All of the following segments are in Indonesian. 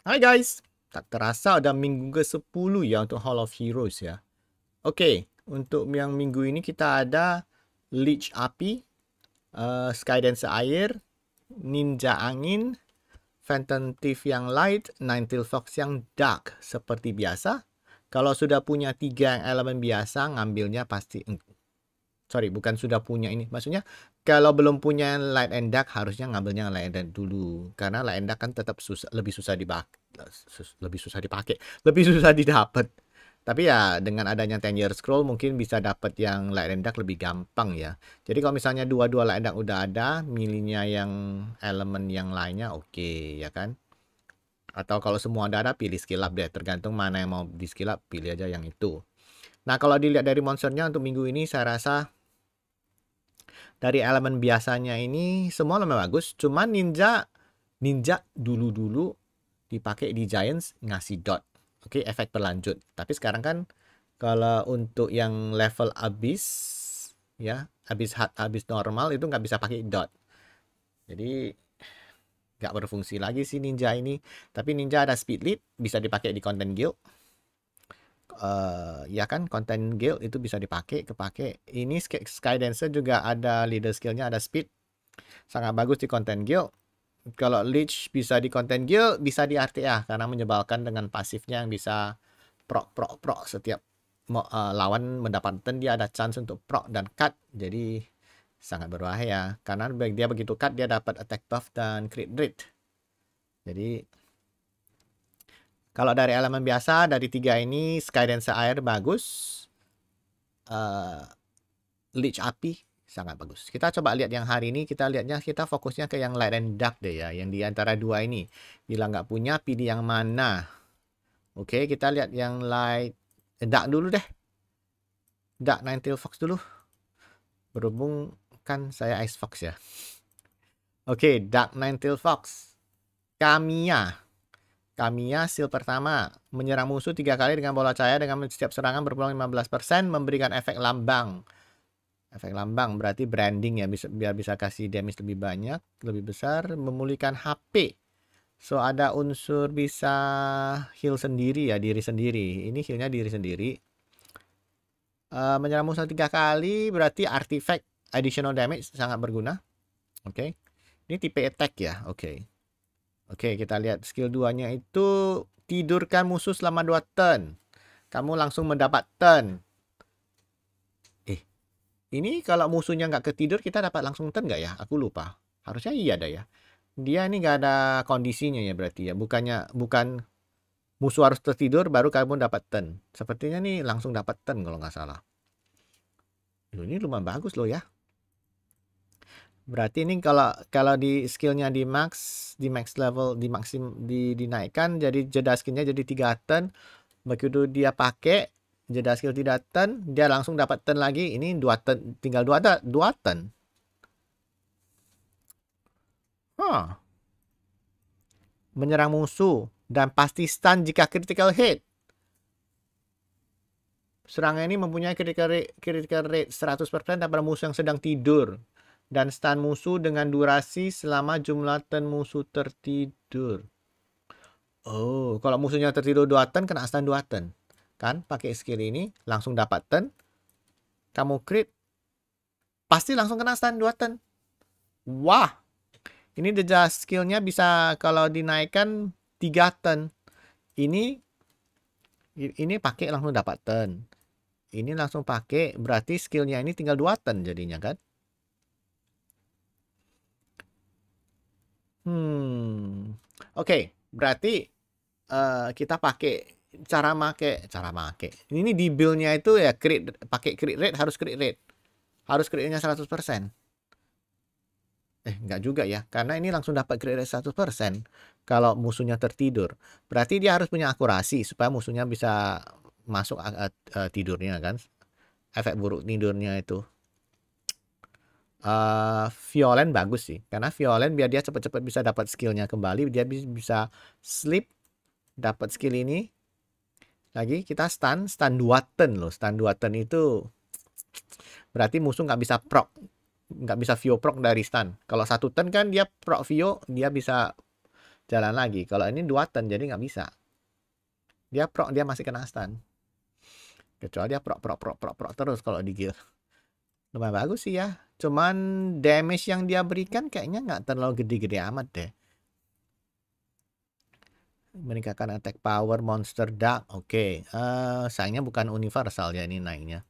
Hai guys, tak terasa ada minggu ke-10 ya untuk Hall of Heroes ya. Oke, untuk yang minggu ini kita ada Leech Api, uh, eh, Skydancer Air, Ninja Angin, Phantom Thief yang Light, Ninetale Fox yang Dark seperti biasa. Kalau sudah punya tiga elemen biasa, ngambilnya pasti sorry bukan sudah punya ini maksudnya kalau belum punya light and dark harusnya ngambilnya light and dark dulu karena light and dark kan tetap susah lebih susah dipakai sus, lebih susah dipakai lebih susah didapat tapi ya dengan adanya 10 year scroll mungkin bisa dapat yang light and dark lebih gampang ya jadi kalau misalnya dua-dua light and dark udah ada milihnya yang elemen yang lainnya oke okay, ya kan atau kalau semua ada ada pilih skill up deh tergantung mana yang mau di skill up pilih aja yang itu nah kalau dilihat dari monsternya untuk minggu ini saya rasa dari elemen biasanya ini semua lumayan bagus cuman ninja ninja dulu-dulu dipakai di Giants ngasih dot oke okay, efek berlanjut tapi sekarang kan kalau untuk yang level abis ya abis hard abis normal itu nggak bisa pakai dot jadi nggak berfungsi lagi sih ninja ini tapi ninja ada speed lead bisa dipakai di content guild uh, ya kan konten guild itu bisa dipakai kepake ini sky dancer juga ada leader skillnya ada speed sangat bagus di konten guild kalau leech bisa di konten guild bisa di RTA karena menyebalkan dengan pasifnya yang bisa prok prok prok setiap uh, lawan mendapatkan dia ada chance untuk prok dan cut jadi sangat berbahaya karena dia begitu cut dia dapat attack buff dan crit rate jadi kalau dari elemen biasa, dari tiga ini sky dan air bagus. Uh, Leech api sangat bagus. Kita coba lihat yang hari ini, kita lihatnya kita fokusnya ke yang light and dark deh ya. Yang di antara dua ini. Bila nggak punya, pilih yang mana. Oke, kita lihat yang light and eh, dark dulu deh. Dark Ninetale Fox dulu. Berhubung kan saya Ice Fox ya. Oke, Dark Ninetale Fox. Kamiya. Kamiya seal pertama, menyerang musuh tiga kali dengan bola cahaya dengan setiap serangan berpeluang 15%, memberikan efek lambang. Efek lambang berarti branding ya, bisa, biar bisa kasih damage lebih banyak, lebih besar, memulihkan HP. So ada unsur bisa heal sendiri ya, diri sendiri. Ini healnya diri sendiri. Uh, menyerang musuh tiga kali berarti artifact additional damage sangat berguna. Oke. Okay. Ini tipe attack ya, oke. Okay. Oke, kita lihat skill 2-nya itu tidurkan musuh selama 2 turn. Kamu langsung mendapat turn. Eh, ini kalau musuhnya nggak ketidur kita dapat langsung turn nggak ya? Aku lupa. Harusnya iya ada ya. Dia ini nggak ada kondisinya ya berarti ya. Bukannya bukan musuh harus tertidur baru kamu dapat turn. Sepertinya nih langsung dapat turn kalau nggak salah. Ini lumayan bagus loh ya. Berarti ini kalau kalau di skillnya di max, di max level, di maksim di dinaikkan jadi jeda skillnya jadi tiga turn. Begitu dia pakai jeda skill tidak turn, dia langsung dapat turn lagi. Ini dua turn, tinggal dua ada dua turn. Huh. Menyerang musuh dan pasti stun jika critical hit. Serangan ini mempunyai critical rate, critical rate 100% pada musuh yang sedang tidur dan stun musuh dengan durasi selama jumlah turn musuh tertidur. Oh, kalau musuhnya tertidur 2 turn kena stun 2 turn. Kan pakai skill ini langsung dapat turn. Kamu crit pasti langsung kena stun 2 turn. Wah. Ini deja skillnya bisa kalau dinaikkan 3 turn. Ini ini pakai langsung dapat turn. Ini langsung pakai berarti skillnya ini tinggal 2 turn jadinya kan. Hmm. Oke, okay. berarti uh, kita pakai cara make cara make ini di buildnya itu ya create pakai create rate harus create rate harus create nya 100% eh enggak juga ya karena ini langsung dapat create rate 100% kalau musuhnya tertidur berarti dia harus punya akurasi supaya musuhnya bisa masuk uh, uh, tidurnya kan efek buruk tidurnya itu uh, Violen bagus sih karena Violen biar dia cepet-cepet bisa dapat skillnya kembali dia bisa sleep dapat skill ini lagi kita stun stun dua turn loh stun dua turn itu berarti musuh nggak bisa proc nggak bisa vio proc dari stun kalau satu turn kan dia proc vio dia bisa jalan lagi kalau ini dua turn jadi nggak bisa dia proc dia masih kena stun kecuali dia proc proc proc proc, proc terus kalau di gear lumayan bagus sih ya Cuman damage yang dia berikan kayaknya nggak terlalu gede-gede amat deh. Meningkatkan attack power monster dark. Oke, okay. uh, eh, sayangnya bukan universal ya ini naiknya.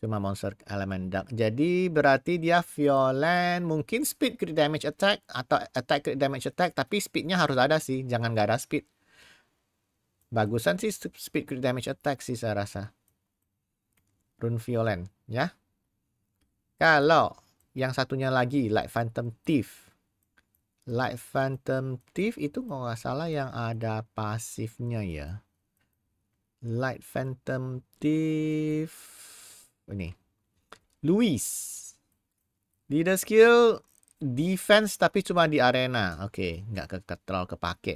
Cuma monster elemen dark. Jadi berarti dia violent, mungkin speed crit damage attack atau attack crit damage attack, tapi speednya harus ada sih, jangan nggak ada speed. Bagusan sih speed crit damage attack sih saya rasa. Rune violent ya. Kalau yang satunya lagi Light Phantom Thief. Light Phantom Thief itu kalau nggak salah yang ada pasifnya ya. Light Phantom Thief. Ini. Luis. Leader skill defense tapi cuma di arena. Oke, okay, nggak ke, ke terlalu kepake.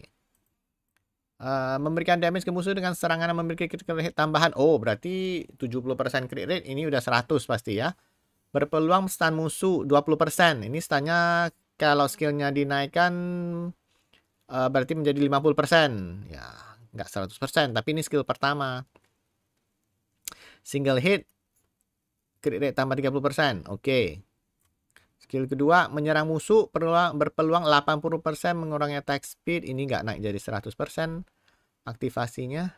Uh, memberikan damage ke musuh dengan serangan yang memiliki crit rate tambahan. Oh, berarti 70% crit rate ini udah 100 pasti ya berpeluang stun musuh 20%. Ini stunnya kalau skillnya dinaikkan uh, berarti menjadi 50%. Ya, nggak 100%, tapi ini skill pertama. Single hit crit rate tambah 30%. Oke. Okay. Skill kedua, menyerang musuh peluang, berpeluang 80% mengurangi attack speed. Ini nggak naik jadi 100%. Aktivasinya.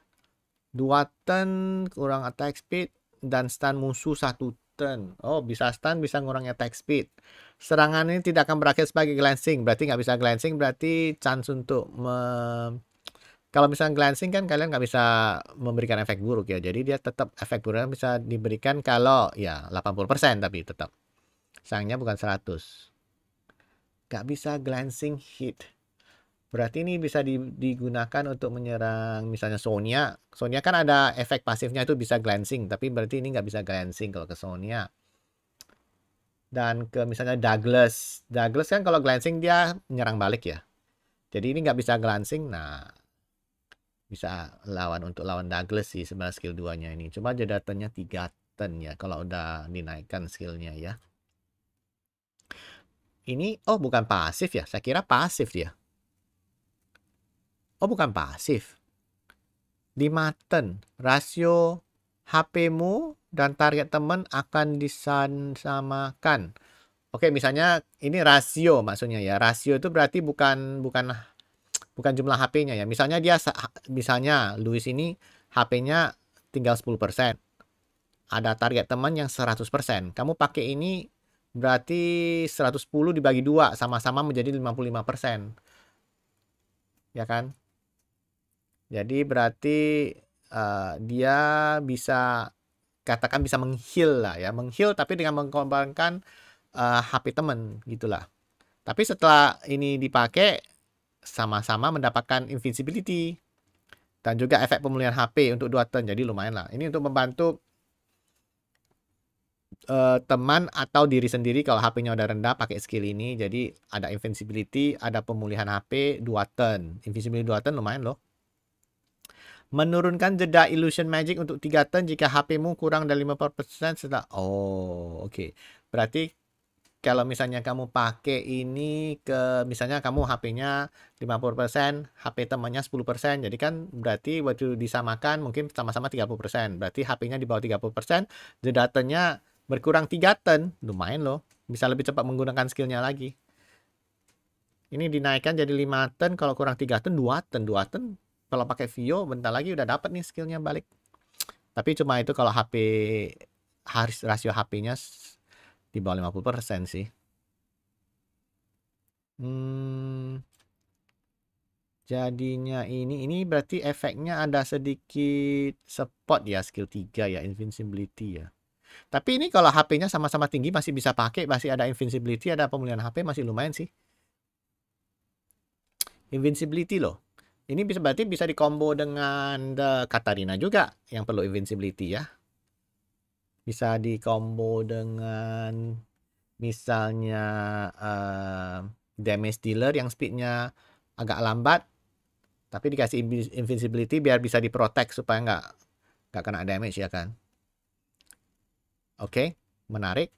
Dua turn kurang attack speed dan stun musuh satu turn. Oh, bisa stun, bisa ngurangi attack speed. Serangan ini tidak akan berakhir sebagai glancing. Berarti nggak bisa glancing, berarti chance untuk me... Kalau misalnya glancing kan kalian nggak bisa memberikan efek buruk ya. Jadi dia tetap efek buruknya bisa diberikan kalau ya 80% tapi tetap. Sayangnya bukan 100. Nggak bisa glancing hit. Berarti ini bisa digunakan untuk menyerang misalnya Sonya. Sonya kan ada efek pasifnya itu bisa glancing, tapi berarti ini nggak bisa glancing kalau ke Sonya. Dan ke misalnya Douglas. Douglas kan kalau glancing dia menyerang balik ya. Jadi ini nggak bisa glancing, nah bisa lawan untuk lawan Douglas sih sebenarnya skill 2-nya ini. Cuma jadi turnnya 3 turn ya kalau udah dinaikkan skillnya ya. Ini, oh bukan pasif ya, saya kira pasif dia. Oh bukan pasif. Di Maten, rasio HP-mu dan target teman akan disamakan. Oke, misalnya ini rasio maksudnya ya. Rasio itu berarti bukan bukan bukan jumlah HP-nya ya. Misalnya dia misalnya Luis ini HP-nya tinggal 10%. Ada target teman yang 100%. Kamu pakai ini berarti 110 dibagi dua sama-sama menjadi 55%. Ya kan? Jadi berarti uh, dia bisa katakan bisa menghil lah ya, menghil tapi dengan mengorbankan uh, eh, HP temen gitulah. Tapi setelah ini dipakai sama-sama mendapatkan invincibility dan juga efek pemulihan HP untuk dua turn jadi lumayan lah. Ini untuk membantu uh, teman atau diri sendiri kalau HP-nya udah rendah pakai skill ini jadi ada invincibility, ada pemulihan HP 2 turn. Invincibility 2 turn lumayan loh menurunkan jeda illusion magic untuk 3 turn jika HP-mu kurang dari 50% setelah oh oke okay. berarti kalau misalnya kamu pakai ini ke misalnya kamu HP-nya 50%, HP temannya 10%. Jadi kan berarti waktu disamakan mungkin sama-sama 30%. Berarti HP-nya di bawah 30%, jeda turn-nya berkurang 3 turn. Lumayan loh. Bisa lebih cepat menggunakan skillnya lagi. Ini dinaikkan jadi 5 turn, kalau kurang 3 turn 2 turn, 2 turn kalau pakai Vio bentar lagi udah dapat nih skillnya balik tapi cuma itu kalau HP harus rasio HP-nya di bawah 50% sih hmm, jadinya ini ini berarti efeknya ada sedikit support ya skill 3 ya invincibility ya tapi ini kalau HP-nya sama-sama tinggi masih bisa pakai, masih ada invincibility, ada pemulihan HP masih lumayan sih. Invincibility loh. Ini bisa berarti bisa dikombo dengan the eh, Katarina juga yang perlu invincibility ya. Bisa dikombo dengan misalnya uh, damage dealer yang speednya agak lambat tapi dikasih invincibility biar bisa diprotek supaya nggak nggak kena damage ya kan oke okay, menarik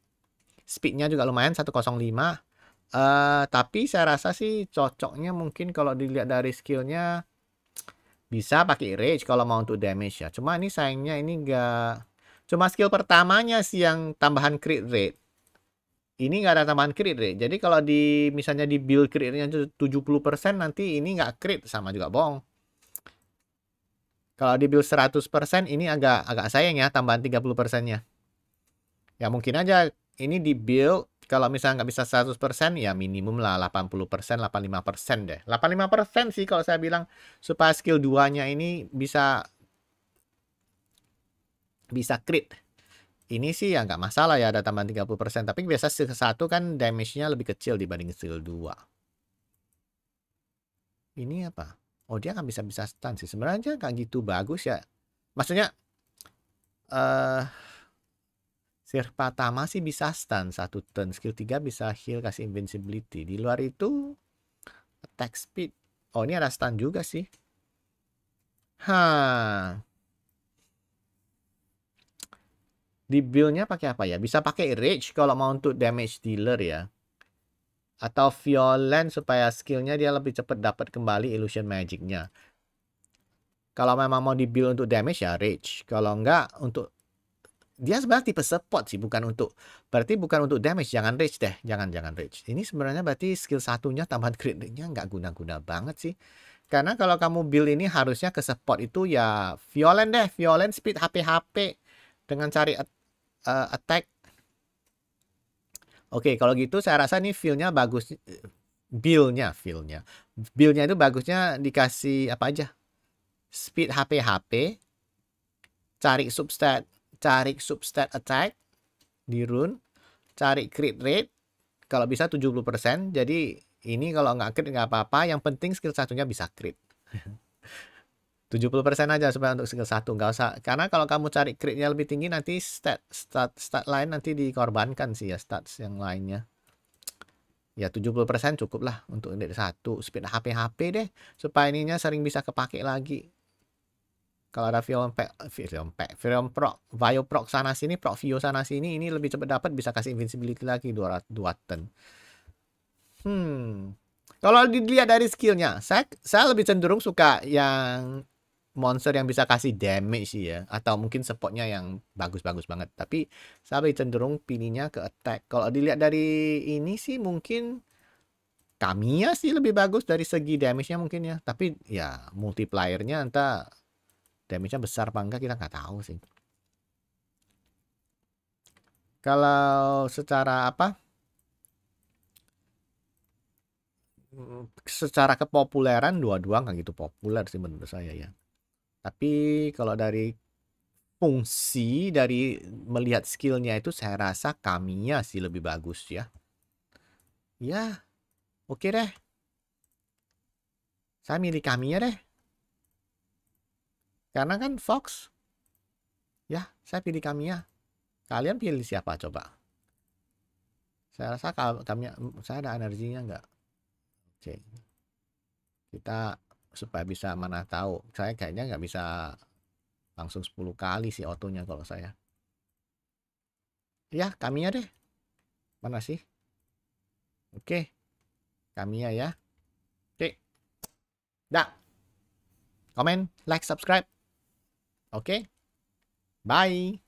speednya juga lumayan 105 Eh, tapi saya rasa sih cocoknya mungkin kalau dilihat dari skillnya bisa pakai rage kalau mau untuk damage ya. Cuma ini sayangnya ini enggak cuma skill pertamanya sih yang tambahan crit rate. Ini nggak ada tambahan crit rate. Jadi kalau di misalnya di build crit nya 70% nanti ini nggak crit sama juga bong. Kalau di build 100% ini agak agak sayang ya tambahan 30%-nya. Ya mungkin aja ini di build kalau misalnya nggak bisa 100%, ya minimum lah 80%, 85% deh. 85% sih kalau saya bilang, supaya skill 2-nya ini bisa bisa crit. Ini sih ya nggak masalah ya ada tambahan 30%, tapi biasa skill 1 kan damage-nya lebih kecil dibanding skill 2. Ini apa? Oh dia nggak bisa-bisa stun sih. Sebenarnya nggak gitu bagus ya. Maksudnya... eh uh, Sir Patama sih bisa stun satu turn. Skill 3 bisa heal kasih invincibility. Di luar itu attack speed. Oh ini ada stun juga sih. Ha. Di buildnya pakai apa ya? Bisa pakai rage kalau mau untuk damage dealer ya. Atau violent supaya skillnya dia lebih cepat dapat kembali illusion magicnya. Kalau memang mau di build untuk damage ya rage. Kalau enggak untuk dia sebenarnya tipe support sih bukan untuk berarti bukan untuk damage jangan rage deh jangan jangan rage ini sebenarnya berarti skill satunya tambahan kritiknya nggak guna-guna banget sih karena kalau kamu build ini harusnya ke support itu ya violent deh violent speed HP HP dengan cari uh, attack oke kalau gitu saya rasa ini feelnya bagus build feelnya, buildnya itu bagusnya dikasih apa aja speed HP HP cari substat cari substat attack di rune, cari crit rate, kalau bisa 70%, jadi ini kalau nggak crit nggak apa-apa, yang penting skill satunya bisa crit. 70% aja supaya untuk skill satu, nggak usah karena kalau kamu cari critnya lebih tinggi nanti stat stat stat lain nanti dikorbankan sih ya stats yang lainnya ya 70% cukup lah untuk ini satu, speed HP HP deh supaya ininya sering bisa kepake lagi kalau ada film pe, film pe, film pro, bio pro sana sini, pro view sana sini, ini lebih cepat dapat bisa kasih invincibility lagi 200 dua ten. Hmm. Kalau dilihat dari skillnya, saya, saya lebih cenderung suka yang monster yang bisa kasih damage sih ya atau mungkin supportnya yang bagus-bagus banget tapi saya lebih cenderung pilihnya ke attack kalau dilihat dari ini sih mungkin Kamiya sih lebih bagus dari segi damage-nya mungkin ya tapi ya multiplier nya entah damage-nya besar apa enggak kita nggak tahu sih kalau secara apa hmm, secara kepopuleran dua-dua nggak gitu populer sih menurut saya ya tapi kalau dari fungsi dari melihat skillnya itu saya rasa kaminya sih lebih bagus ya ya oke okay deh saya milih kaminya deh karena kan Fox, ya saya pilih kami ya. Kalian pilih siapa coba? Saya rasa kalau kami, saya ada energinya enggak Oke, kita supaya bisa mana tahu. Saya kayaknya nggak bisa langsung 10 kali sih otonya kalau saya. Ya, ya deh. Mana sih? Oke. Kaminya ya. Oke. Dah. Comment, like, subscribe. Okay? Bye!